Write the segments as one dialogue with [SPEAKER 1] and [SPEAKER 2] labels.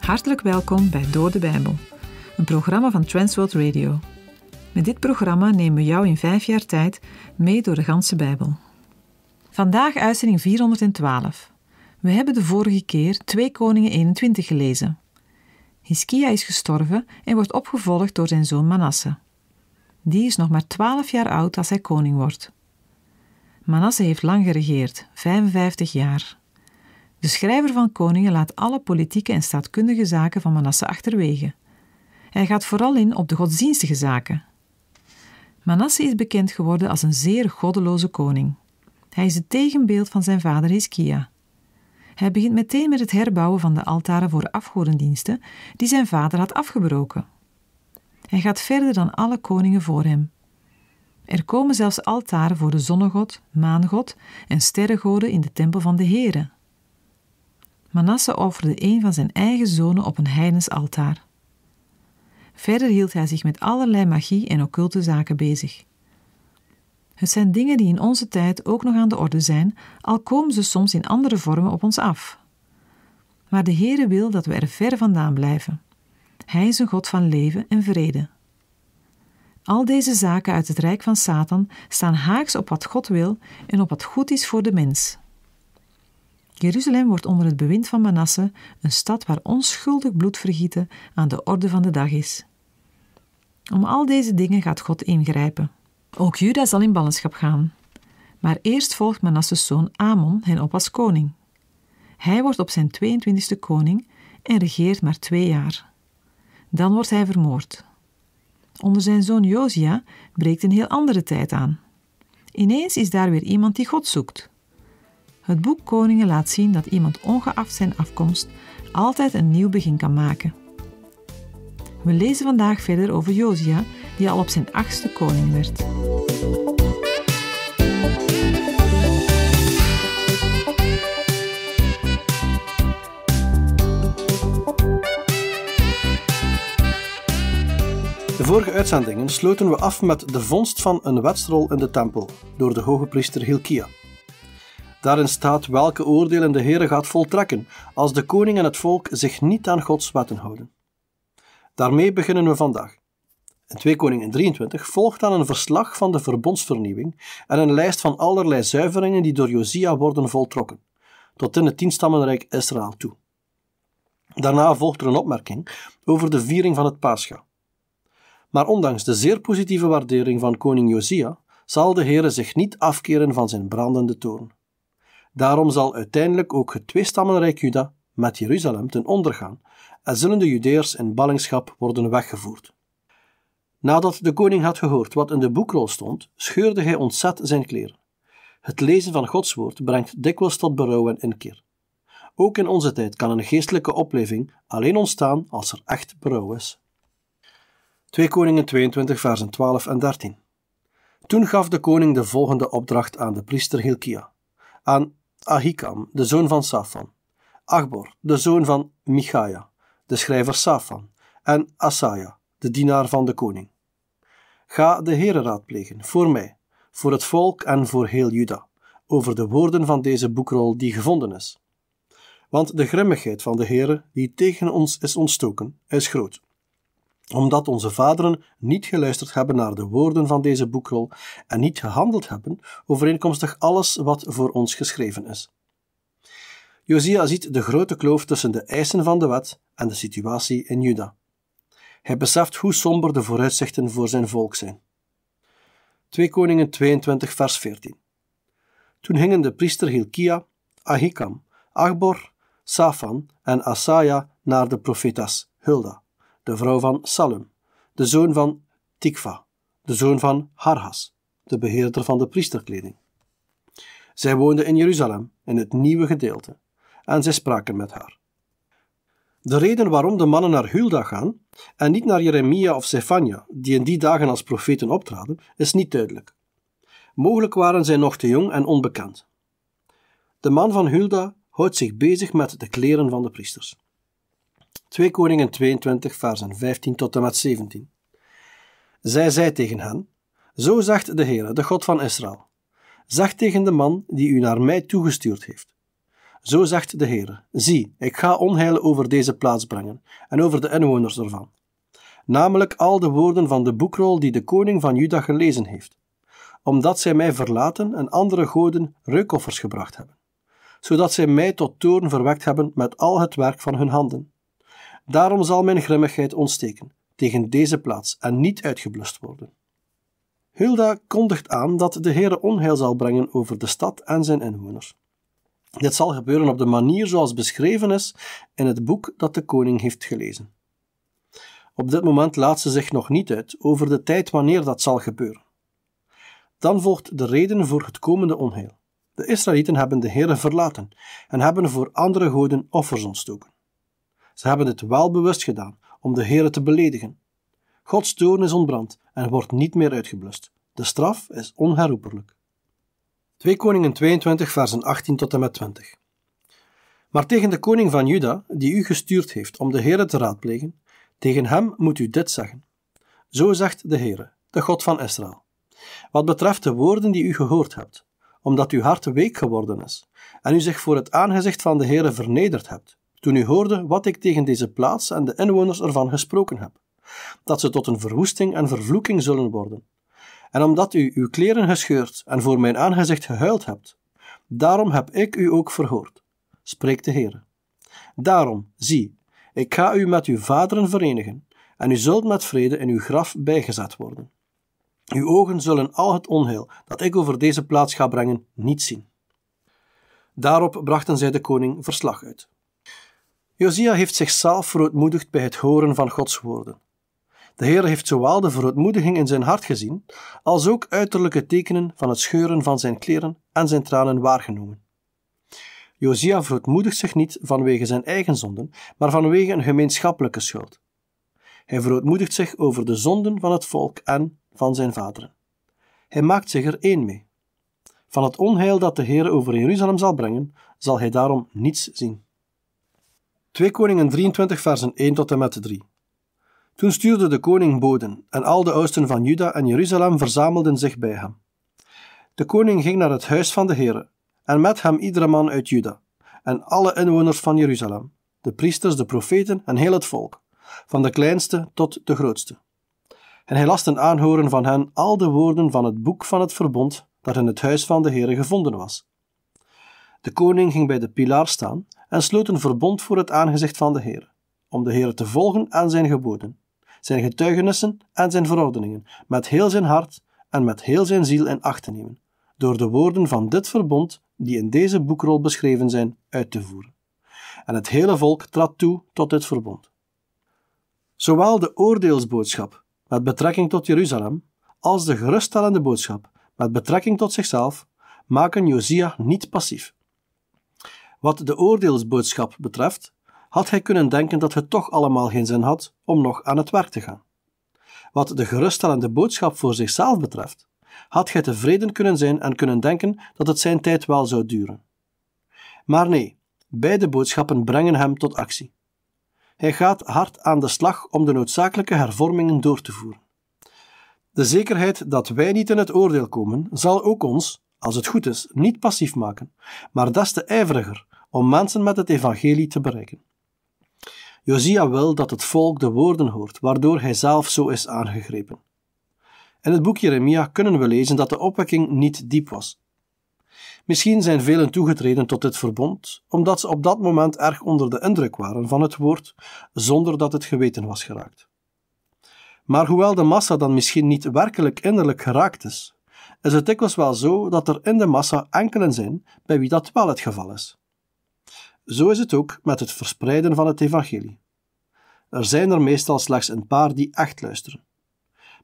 [SPEAKER 1] Hartelijk welkom bij Door de Bijbel, een programma van Transworld Radio. Met dit programma nemen we jou in vijf jaar tijd mee door de ganse Bijbel. Vandaag uitzending 412. We hebben de vorige keer 2 Koningen 21 gelezen. Hiskia is gestorven en wordt opgevolgd door zijn zoon Manasse. Die is nog maar twaalf jaar oud als hij koning wordt. Manasse heeft lang geregeerd, 55 jaar. De schrijver van Koningen laat alle politieke en staatkundige zaken van Manasse achterwege. Hij gaat vooral in op de godsdienstige zaken. Manasse is bekend geworden als een zeer goddeloze koning. Hij is het tegenbeeld van zijn vader Hiskia. Hij begint meteen met het herbouwen van de altaren voor afgodendiensten die zijn vader had afgebroken. Hij gaat verder dan alle koningen voor hem. Er komen zelfs altaren voor de zonnegod, maangod en sterrengoden in de tempel van de Heren. Manasse offerde een van zijn eigen zonen op een heidens altaar. Verder hield hij zich met allerlei magie en occulte zaken bezig. Het zijn dingen die in onze tijd ook nog aan de orde zijn, al komen ze soms in andere vormen op ons af. Maar de Heere wil dat we er ver vandaan blijven. Hij is een God van leven en vrede. Al deze zaken uit het rijk van Satan staan haaks op wat God wil en op wat goed is voor de mens. Jeruzalem wordt onder het bewind van Manasse een stad waar onschuldig bloedvergieten aan de orde van de dag is. Om al deze dingen gaat God ingrijpen. Ook Juda zal in ballingschap gaan. Maar eerst volgt Manasses zoon Amon hen op als koning. Hij wordt op zijn 22e koning en regeert maar twee jaar. Dan wordt hij vermoord. Onder zijn zoon Josia breekt een heel andere tijd aan. Ineens is daar weer iemand die God zoekt. Het boek Koningen laat zien dat iemand ongeacht zijn afkomst altijd een nieuw begin kan maken. We lezen vandaag verder over Josia, die al op zijn achtste koning werd.
[SPEAKER 2] De vorige uitzendingen sloten we af met de vondst van een wetsrol in de tempel door de hoge priester Hilkia. Daarin staat welke oordelen de Heere gaat voltrekken als de koning en het volk zich niet aan Gods wetten houden. Daarmee beginnen we vandaag in 2 Koningen 23 volgt dan een verslag van de verbondsvernieuwing en een lijst van allerlei zuiveringen die door Josia worden voltrokken, tot in het tienstammenrijk Israël toe. Daarna volgt er een opmerking over de viering van het Pascha. Maar ondanks de zeer positieve waardering van koning Josia, zal de Heere zich niet afkeren van zijn brandende toorn. Daarom zal uiteindelijk ook het tweestammenrijk Juda met Jeruzalem ten onder gaan en zullen de Judeërs in ballingschap worden weggevoerd. Nadat de koning had gehoord wat in de boekrol stond, scheurde hij ontzet zijn kleren. Het lezen van Gods woord brengt dikwijls tot berouw en inkeer. Ook in onze tijd kan een geestelijke opleving alleen ontstaan als er echt berouw is. 2 Koningen 22, versen 12 en 13. Toen gaf de koning de volgende opdracht aan de priester Hilkia, aan Ahikam, de zoon van Safan, Achbor, de zoon van Michaia, de schrijver Safan, en Asaya, de dienaar van de koning. Ga de Heere raadplegen, voor mij, voor het volk en voor heel Juda, over de woorden van deze boekrol die gevonden is. Want de grimmigheid van de Heere, die tegen ons is ontstoken, is groot. Omdat onze vaderen niet geluisterd hebben naar de woorden van deze boekrol en niet gehandeld hebben overeenkomstig alles wat voor ons geschreven is. Josia ziet de grote kloof tussen de eisen van de wet en de situatie in Juda. Hij beseft hoe somber de vooruitzichten voor zijn volk zijn. 2 Koningen 22, vers 14. Toen hingen de priester Hilkia, Ahikam, Achbor, Safan en Asaia naar de profetas Hulda, de vrouw van Salum, de zoon van Tikva, de zoon van Harhas, de beheerder van de priesterkleding. Zij woonde in Jeruzalem, in het nieuwe gedeelte, en zij spraken met haar de reden waarom de mannen naar Hulda gaan en niet naar Jeremia of Sefania, die in die dagen als profeten optraden, is niet duidelijk. Mogelijk waren zij nog te jong en onbekend. De man van Hulda houdt zich bezig met de kleren van de priesters. 2 Koningen 22, versen 15 tot en met 17. Zij zei tegen hen: Zo zegt de Heer, de God van Israël: Zeg tegen de man die u naar mij toegestuurd heeft. Zo zegt de Heer: Zie, ik ga onheil over deze plaats brengen en over de inwoners ervan. Namelijk al de woorden van de boekrol die de koning van Juda gelezen heeft, omdat zij mij verlaten en andere goden reukoffers gebracht hebben, zodat zij mij tot toorn verwekt hebben met al het werk van hun handen. Daarom zal mijn grimmigheid ontsteken tegen deze plaats en niet uitgeblust worden. Hulda kondigt aan dat de Heer onheil zal brengen over de stad en zijn inwoners. Dit zal gebeuren op de manier zoals beschreven is in het boek dat de koning heeft gelezen. Op dit moment laat ze zich nog niet uit over de tijd wanneer dat zal gebeuren. Dan volgt de reden voor het komende onheil. De Israëlieten hebben de Heere verlaten en hebben voor andere goden offers ontstoken. Ze hebben het wel bewust gedaan om de Heere te beledigen. Gods toorn is ontbrand en wordt niet meer uitgeblust. De straf is onherroepelijk. 2 Koningen 22, versen 18 tot en met 20. Maar tegen de koning van Juda, die u gestuurd heeft om de Heere te raadplegen, tegen hem moet u dit zeggen. Zo zegt de Heere, de God van Israël. Wat betreft de woorden die u gehoord hebt, omdat uw hart week geworden is en u zich voor het aangezicht van de Heere vernederd hebt, toen u hoorde wat ik tegen deze plaats en de inwoners ervan gesproken heb, dat ze tot een verwoesting en vervloeking zullen worden, en omdat u uw kleren gescheurd en voor mijn aangezicht gehuild hebt, daarom heb ik u ook verhoord, spreekt de Heer. Daarom, zie, ik ga u met uw vaderen verenigen, en u zult met vrede in uw graf bijgezet worden. Uw ogen zullen al het onheil dat ik over deze plaats ga brengen niet zien. Daarop brachten zij de koning verslag uit. Josia heeft zichzelf verootmoedigd bij het horen van Gods woorden de Heer heeft zowel de verootmoediging in zijn hart gezien, als ook uiterlijke tekenen van het scheuren van zijn kleren en zijn tranen waargenomen. Josia verootmoedigt zich niet vanwege zijn eigen zonden, maar vanwege een gemeenschappelijke schuld. Hij verootmoedigt zich over de zonden van het volk en van zijn vaderen. Hij maakt zich er één mee. Van het onheil dat de Heer over Jeruzalem zal brengen, zal hij daarom niets zien. 2 Koningen 23 versen 1 tot en met 3 toen stuurde de koning boden, en al de oosten van Juda en Jeruzalem verzamelden zich bij hem. De koning ging naar het huis van de Heere, en met hem iedere man uit Juda, en alle inwoners van Jeruzalem, de priesters, de profeten en heel het volk, van de kleinste tot de grootste. En hij las ten aanhoren van hen al de woorden van het boek van het verbond dat in het huis van de Heere gevonden was. De koning ging bij de pilaar staan en sloot een verbond voor het aangezicht van de Heere, om de Heere te volgen aan zijn geboden zijn getuigenissen en zijn verordeningen met heel zijn hart en met heel zijn ziel in acht te nemen, door de woorden van dit verbond, die in deze boekrol beschreven zijn, uit te voeren. En het hele volk trad toe tot dit verbond. Zowel de oordeelsboodschap met betrekking tot Jeruzalem, als de geruststellende boodschap met betrekking tot zichzelf, maken Josia niet passief. Wat de oordeelsboodschap betreft, had hij kunnen denken dat het toch allemaal geen zin had om nog aan het werk te gaan. Wat de geruststellende boodschap voor zichzelf betreft, had hij tevreden kunnen zijn en kunnen denken dat het zijn tijd wel zou duren. Maar nee, beide boodschappen brengen hem tot actie. Hij gaat hard aan de slag om de noodzakelijke hervormingen door te voeren. De zekerheid dat wij niet in het oordeel komen, zal ook ons, als het goed is, niet passief maken, maar des te ijveriger om mensen met het evangelie te bereiken. Josia wil dat het volk de woorden hoort, waardoor hij zelf zo is aangegrepen. In het boek Jeremia kunnen we lezen dat de opwekking niet diep was. Misschien zijn velen toegetreden tot dit verbond, omdat ze op dat moment erg onder de indruk waren van het woord, zonder dat het geweten was geraakt. Maar hoewel de massa dan misschien niet werkelijk innerlijk geraakt is, is het dikwijls wel zo dat er in de massa enkelen zijn bij wie dat wel het geval is. Zo is het ook met het verspreiden van het evangelie. Er zijn er meestal slechts een paar die echt luisteren.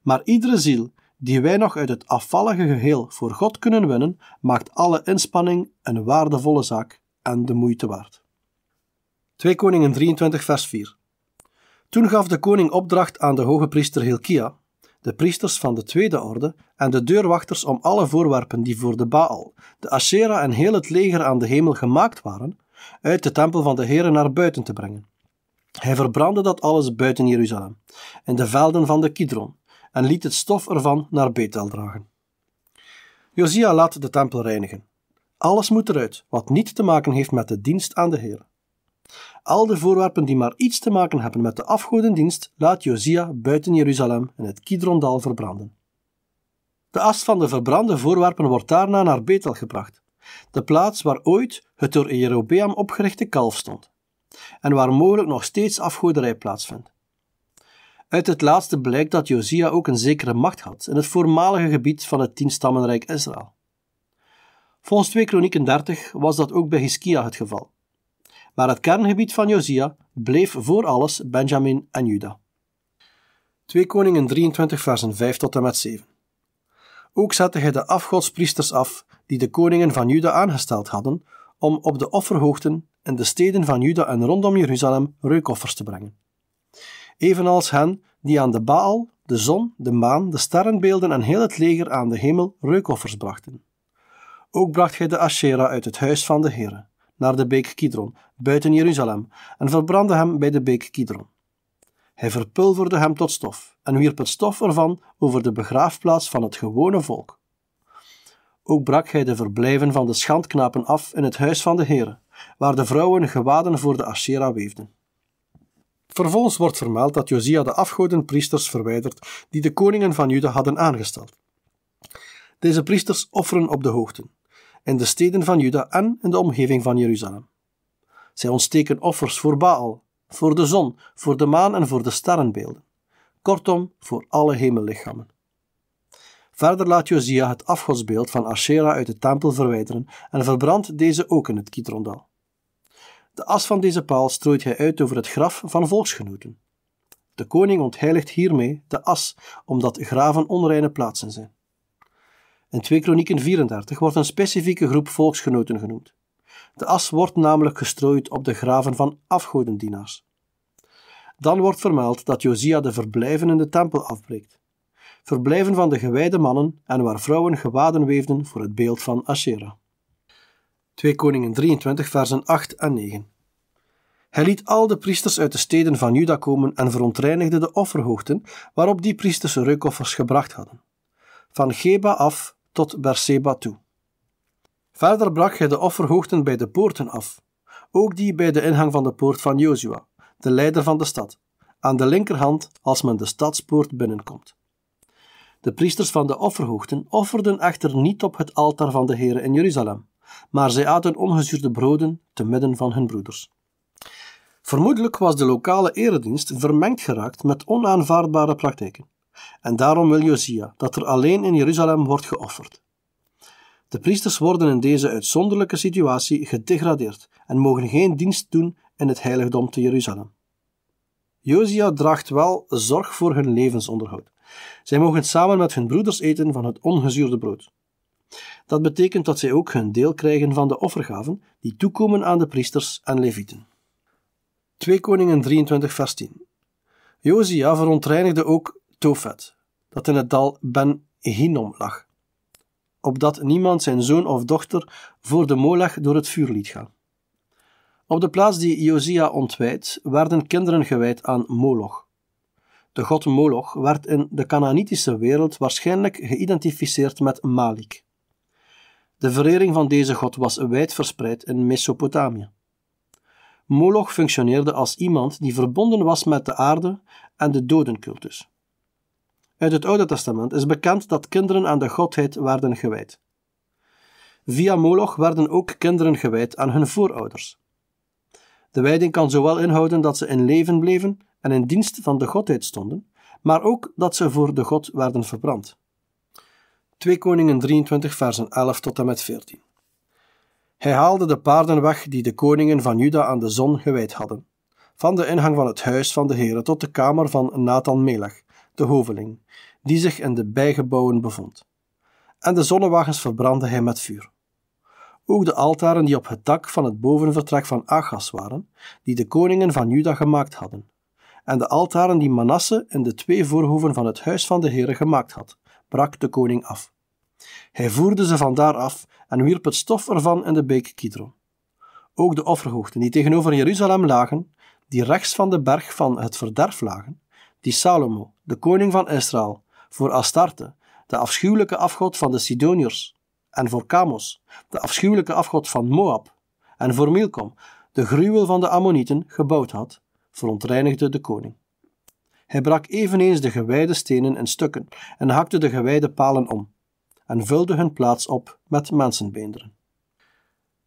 [SPEAKER 2] Maar iedere ziel die wij nog uit het afvallige geheel voor God kunnen winnen, maakt alle inspanning een waardevolle zaak en de moeite waard. 2 Koningen 23, vers 4. Toen gaf de koning opdracht aan de hoge priester Hilkia, de priesters van de tweede orde en de deurwachters om alle voorwerpen die voor de Baal, de Asherah en heel het leger aan de hemel gemaakt waren, uit de tempel van de Heere naar buiten te brengen. Hij verbrandde dat alles buiten Jeruzalem, in de velden van de Kidron, en liet het stof ervan naar Betel dragen. Josia laat de tempel reinigen. Alles moet eruit wat niet te maken heeft met de dienst aan de Heer. Al de voorwerpen die maar iets te maken hebben met de afgodendienst laat Josia buiten Jeruzalem in het Kidrondal verbranden. De as van de verbrande voorwerpen wordt daarna naar Betel gebracht, de plaats waar ooit het door Jerobeam opgerichte kalf stond, en waar mogelijk nog steeds afgoderij plaatsvindt. Uit het laatste blijkt dat Josia ook een zekere macht had in het voormalige gebied van het tienstammenrijk Israël. Volgens 2 Kronieken 30 was dat ook bij Hiskia het geval. Maar het kerngebied van Josia bleef voor alles Benjamin en Juda. 2 Koningen 23 versen 5 tot en met 7. Ook zette hij de afgodspriesters af, die de koningen van Juda aangesteld hadden, om op de offerhoogten in de steden van Juda en rondom Jeruzalem reukoffers te brengen. Evenals hen die aan de Baal, de zon, de maan, de sterrenbeelden en heel het leger aan de hemel reukoffers brachten. Ook bracht hij de Asherah uit het huis van de Here naar de beek Kidron, buiten Jeruzalem, en verbrandde hem bij de beek Kidron. Hij verpulverde hem tot stof en wierp het stof ervan over de begraafplaats van het gewone volk. Ook brak hij de verblijven van de schandknapen af in het huis van de heren, waar de vrouwen gewaden voor de ashera weefden. Vervolgens wordt vermeld dat Josia de afgodenpriesters verwijdert die de koningen van Juda hadden aangesteld. Deze priesters offeren op de hoogten, in de steden van Juda en in de omgeving van Jeruzalem. Zij ontsteken offers voor Baal, voor de zon, voor de maan en voor de sterrenbeelden. Kortom, voor alle hemellichamen. Verder laat Josia het afgodsbeeld van Asherah uit de tempel verwijderen en verbrandt deze ook in het Kitrondal. De as van deze paal strooit hij uit over het graf van volksgenoten. De koning ontheiligt hiermee de as, omdat graven onreine plaatsen zijn. In 2 Kronieken 34 wordt een specifieke groep volksgenoten genoemd. De as wordt namelijk gestrooid op de graven van afgodendienaars. Dan wordt vermeld dat Josia de verblijven in de tempel afbreekt. Verblijven van de gewijde mannen en waar vrouwen gewaden weefden voor het beeld van Asherah. 2 Koningen 23 versen 8 en 9 Hij liet al de priesters uit de steden van Juda komen en verontreinigde de offerhoogten waarop die priesters reukoffers gebracht hadden. Van Geba af tot Berseba toe. Verder brak hij de offerhoogten bij de poorten af, ook die bij de ingang van de poort van Jozua, de leider van de stad, aan de linkerhand als men de stadspoort binnenkomt. De priesters van de offerhoogten offerden echter niet op het altaar van de Here in Jeruzalem, maar zij aten ongezuurde broden te midden van hun broeders. Vermoedelijk was de lokale eredienst vermengd geraakt met onaanvaardbare praktijken. En daarom wil Josia dat er alleen in Jeruzalem wordt geofferd. De priesters worden in deze uitzonderlijke situatie gedegradeerd en mogen geen dienst doen in het heiligdom te Jeruzalem. Josia draagt wel zorg voor hun levensonderhoud. Zij mogen samen met hun broeders eten van het ongezuurde brood. Dat betekent dat zij ook hun deel krijgen van de offergaven die toekomen aan de priesters en levieten. 2 Koningen 23 vers 10 Josia verontreinigde ook Tofet, dat in het dal Ben Hinnom lag, opdat niemand zijn zoon of dochter voor de molech door het vuur liet gaan. Op de plaats die Josia ontwijdt, werden kinderen gewijd aan Moloch. De god Moloch werd in de Canaanitische wereld waarschijnlijk geïdentificeerd met Malik. De verering van deze god was wijd verspreid in Mesopotamië. Moloch functioneerde als iemand die verbonden was met de aarde en de dodencultus. Uit het Oude Testament is bekend dat kinderen aan de Godheid werden gewijd. Via Moloch werden ook kinderen gewijd aan hun voorouders. De wijding kan zowel inhouden dat ze in leven bleven en in dienst van de Godheid stonden, maar ook dat ze voor de God werden verbrand. 2 Koningen 23, versen 11 tot en met 14. Hij haalde de paarden weg die de koningen van Juda aan de zon gewijd hadden, van de ingang van het huis van de Heere tot de kamer van Nathan Melech, de hoveling, die zich in de bijgebouwen bevond. En de zonnewagens verbrandde hij met vuur. Ook de altaren die op het dak van het bovenvertrek van Achas waren, die de koningen van Juda gemaakt hadden. En de altaren die Manasse in de twee voorhoeven van het huis van de Heere gemaakt had, brak de koning af. Hij voerde ze vandaar af en wierp het stof ervan in de beek Kidron. Ook de offerhoogten die tegenover Jeruzalem lagen, die rechts van de berg van het verderf lagen, die Salomo, de koning van Israël, voor Astarte, de afschuwelijke afgod van de Sidoniërs, en voor Kamos, de afschuwelijke afgod van Moab, en voor Milkom, de gruwel van de Ammonieten, gebouwd had, verontreinigde de koning. Hij brak eveneens de gewijde stenen in stukken en hakte de gewijde palen om, en vulde hun plaats op met mensenbeenderen.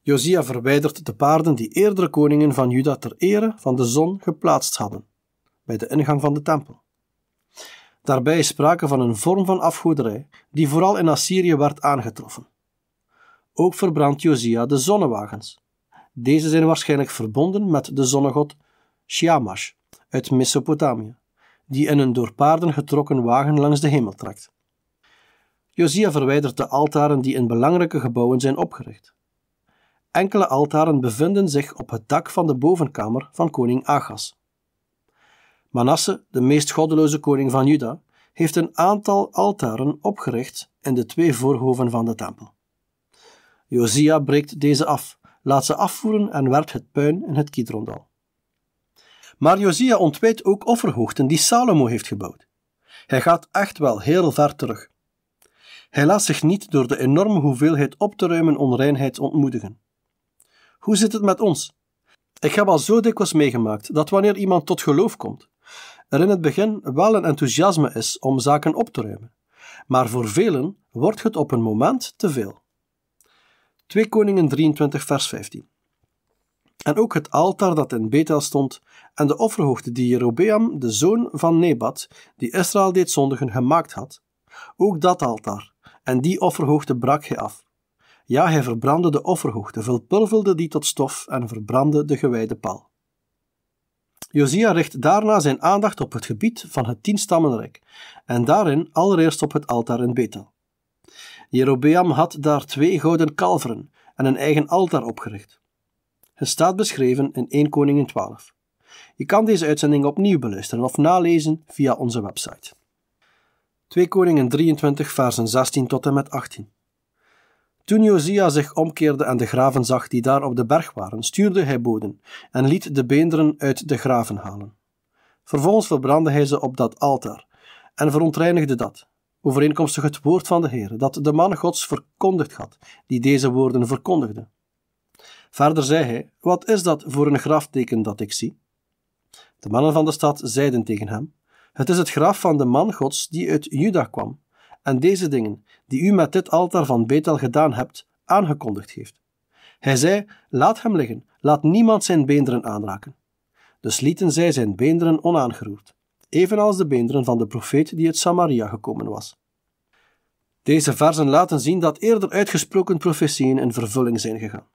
[SPEAKER 2] Josia verwijdert de paarden die eerdere koningen van Juda ter ere van de zon geplaatst hadden, bij de ingang van de tempel. Daarbij is sprake van een vorm van afgoderij die vooral in Assyrië werd aangetroffen. Ook verbrandt Josia de zonnewagens. Deze zijn waarschijnlijk verbonden met de zonnegod Shamash uit Mesopotamië, die in een door paarden getrokken wagen langs de hemel trekt. Josia verwijdert de altaren die in belangrijke gebouwen zijn opgericht. Enkele altaren bevinden zich op het dak van de bovenkamer van koning Agas. Manasse, de meest goddeloze koning van Juda, heeft een aantal altaren opgericht in de twee voorhoven van de tempel. Josia breekt deze af, laat ze afvoeren en werpt het puin in het Kidrondal. Maar Josia ontwijdt ook offerhoogten die Salomo heeft gebouwd. Hij gaat echt wel heel ver terug. Hij laat zich niet door de enorme hoeveelheid op te ruimen onreinheid ontmoedigen. Hoe zit het met ons? Ik heb al zo dikwijls meegemaakt dat wanneer iemand tot geloof komt, er in het begin wel een enthousiasme is om zaken op te ruimen, maar voor velen wordt het op een moment te veel. 2 Koningen 23, vers 15. En ook het altaar dat in Bethel stond, en de offerhoogte die Jerobeam, de zoon van Nebat, die Israël deed zondigen, gemaakt had. Ook dat altaar, en die offerhoogte brak hij af. Ja, hij verbrandde de offerhoogte, verpulvelde die tot stof en verbrandde de gewijde paal. Josia richt daarna zijn aandacht op het gebied van het tienstammenrijk en daarin allereerst op het altaar in Bethel. Jerobeam had daar twee gouden kalveren en een eigen altaar opgericht. Het staat beschreven in 1 Koningin 12. Je kan deze uitzending opnieuw beluisteren of nalezen via onze website. 2 Koningen 23 versen 16 tot en met 18. Toen Josia zich omkeerde en de graven zag die daar op de berg waren, stuurde hij boden en liet de beenderen uit de graven halen. Vervolgens verbrandde hij ze op dat altaar en verontreinigde dat, overeenkomstig het woord van de Heer, dat de man Gods verkondigd had, die deze woorden verkondigde. Verder zei hij: Wat is dat voor een grafteken dat ik zie? De mannen van de stad zeiden tegen hem: Het is het graf van de man Gods die uit Juda kwam en deze dingen, die u met dit altaar van Betel gedaan hebt, aangekondigd heeft. Hij zei: Laat hem liggen, laat niemand zijn beenderen aanraken. Dus lieten zij zijn beenderen onaangeroerd, evenals de beenderen van de profeet die uit Samaria gekomen was. Deze versen laten zien dat eerder uitgesproken profetieën in vervulling zijn gegaan.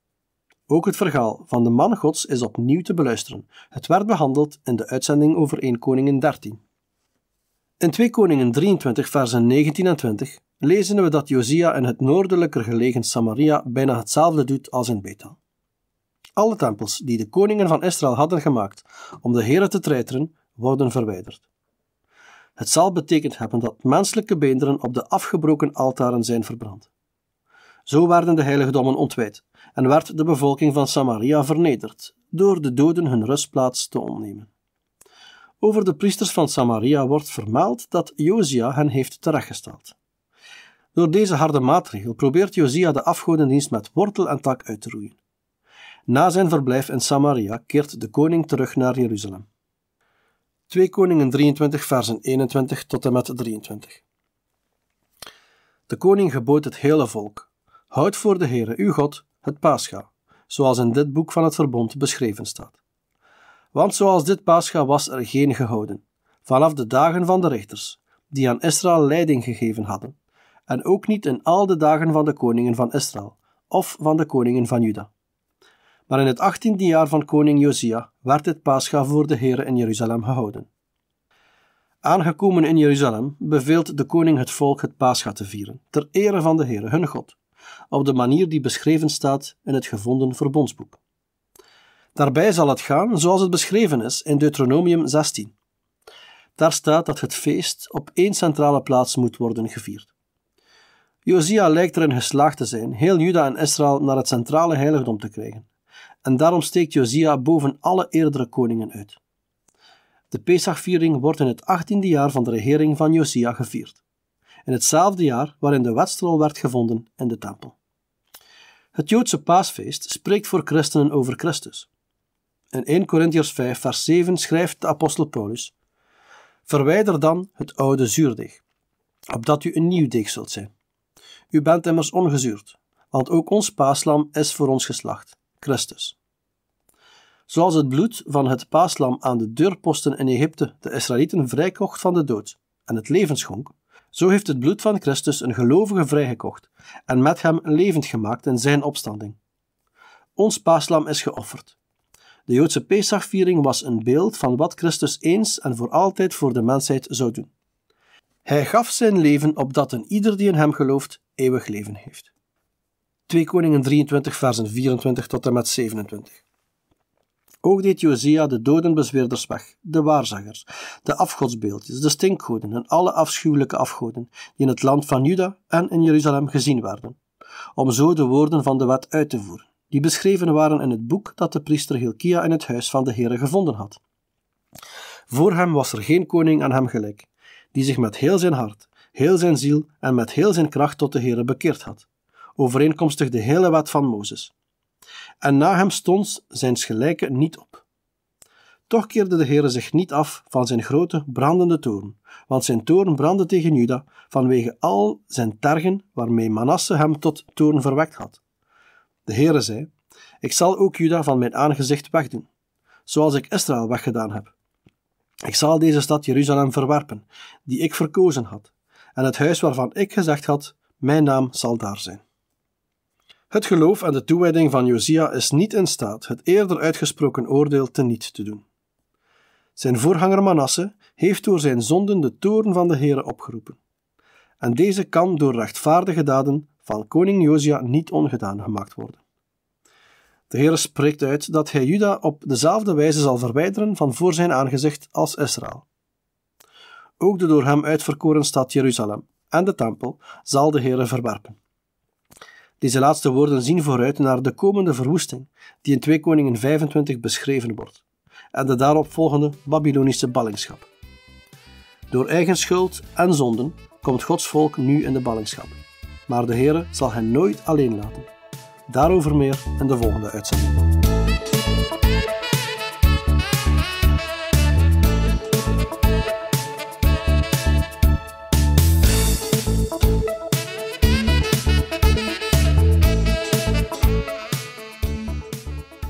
[SPEAKER 2] Ook het verhaal van de man Gods is opnieuw te beluisteren. Het werd behandeld in de uitzending over 1 Koningen 13. In 2 Koningen 23, versen 19 en 20 lezen we dat Josia in het noordelijker gelegen Samaria bijna hetzelfde doet als in Bethel. Alle tempels die de koningen van Israël hadden gemaakt om de heren te treiteren, worden verwijderd. Het zal betekend hebben dat menselijke beenderen op de afgebroken altaren zijn verbrand. Zo werden de heiligdommen ontwijd en werd de bevolking van Samaria vernederd door de doden hun rustplaats te ontnemen. Over de priesters van Samaria wordt vermeld dat Josia hen heeft terechtgesteld. Door deze harde maatregel probeert Josia de afgodendienst met wortel en tak uit te roeien. Na zijn verblijf in Samaria keert de koning terug naar Jeruzalem. 2 Koningen 23, versen 21 tot en met 23. De koning gebood het hele volk: Houd voor de Heere uw God het Pascha, zoals in dit boek van het verbond beschreven staat. Want zoals dit paascha was er geen gehouden, vanaf de dagen van de rechters, die aan Israël leiding gegeven hadden, en ook niet in al de dagen van de koningen van Israël, of van de koningen van Juda. Maar in het achttiende jaar van koning Josia werd dit paascha voor de Heeren in Jeruzalem gehouden. Aangekomen in Jeruzalem beveelt de koning het volk het paascha te vieren, ter ere van de Heere hun God, op de manier die beschreven staat in het gevonden verbondsboek. Daarbij zal het gaan zoals het beschreven is in Deuteronomium 16. Daar staat dat het feest op één centrale plaats moet worden gevierd. Josia lijkt erin geslaagd te zijn heel Juda en Israël naar het centrale heiligdom te krijgen. En daarom steekt Josia boven alle eerdere koningen uit. De Pesachviering wordt in het 18e jaar van de regering van Josia gevierd. In hetzelfde jaar waarin de wetstrol werd gevonden in de tempel. Het Joodse paasfeest spreekt voor christenen over Christus. In 1 Corinthians 5, vers 7 schrijft de apostel Paulus: Verwijder dan het oude zuurdeeg, opdat u een nieuw deeg zult zijn. U bent immers ongezuurd, want ook ons paaslam is voor ons geslacht, Christus. Zoals het bloed van het paaslam aan de deurposten in Egypte de Israëlieten vrijkocht van de dood en het leven schonk, zo heeft het bloed van Christus een gelovige vrijgekocht en met hem levend gemaakt in zijn opstanding. Ons paaslam is geofferd. De Joodse Pesachviering was een beeld van wat Christus eens en voor altijd voor de mensheid zou doen. Hij gaf zijn leven opdat een ieder die in hem gelooft eeuwig leven heeft. 2 Koningen 23 versen 24 tot en met 27. Ook deed Josia de dodenbezweerders weg, de waarzeggers, de afgodsbeeldjes, de stinkgoden en alle afschuwelijke afgoden die in het land van Juda en in Jeruzalem gezien werden, om zo de woorden van de wet uit te voeren die beschreven waren in het boek dat de priester Hilkia in het huis van de Heere gevonden had. Voor hem was er geen koning aan hem gelijk, die zich met heel zijn hart, heel zijn ziel en met heel zijn kracht tot de Heere bekeerd had, overeenkomstig de hele wet van Mozes. En na hem stond zijn gelijke niet op. Toch keerde de Heere zich niet af van zijn grote, brandende toorn, want zijn toorn brandde tegen Juda vanwege al zijn tergen waarmee Manasse hem tot toorn verwekt had. De Heere zei, ik zal ook Juda van mijn aangezicht wegdoen, zoals ik Israël weggedaan heb. Ik zal deze stad Jeruzalem verwerpen, die ik verkozen had, en het huis waarvan ik gezegd had, mijn naam zal daar zijn. Het geloof en de toewijding van Josia is niet in staat het eerder uitgesproken oordeel teniet te doen. Zijn voorganger Manasse heeft door zijn zonden de toorn van de Heere opgeroepen. En deze kan door rechtvaardige daden van koning Josia niet ongedaan gemaakt worden. De Heer spreekt uit dat hij Juda op dezelfde wijze zal verwijderen van voor zijn aangezicht als Israël. Ook de door hem uitverkoren stad Jeruzalem en de tempel zal de Heer verwerpen. Deze laatste woorden zien vooruit naar de komende verwoesting, die in 2 Koningen 25 beschreven wordt, en de daaropvolgende Babylonische ballingschap. Door eigen schuld en zonden komt Gods volk nu in de ballingschap maar de Heer zal hen nooit alleen laten. Daarover meer in de volgende uitzending.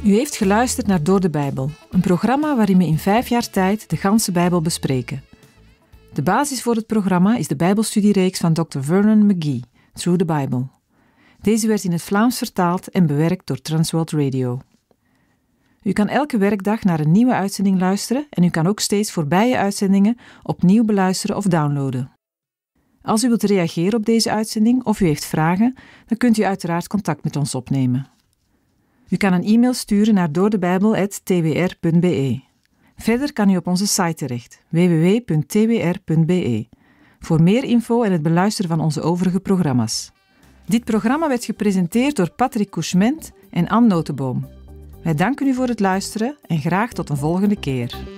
[SPEAKER 1] U heeft geluisterd naar Door de Bijbel, een programma waarin we in vijf jaar tijd de ganse Bijbel bespreken. De basis voor het programma is de Bijbelstudiereeks van Dr. Vernon McGee Through the Bible. Deze werd in het Vlaams vertaald en bewerkt door Transworld Radio. U kan elke werkdag naar een nieuwe uitzending luisteren en u kan ook steeds voorbije uitzendingen opnieuw beluisteren of downloaden. Als u wilt reageren op deze uitzending of u heeft vragen, dan kunt u uiteraard contact met ons opnemen. U kan een e-mail sturen naar doordebijbel.twr.be. Verder kan u op onze site terecht www.twr.be voor meer info en het beluisteren van onze overige programma's. Dit programma werd gepresenteerd door Patrick Couchement en Anne Notenboom. Wij danken u voor het luisteren en graag tot een volgende keer.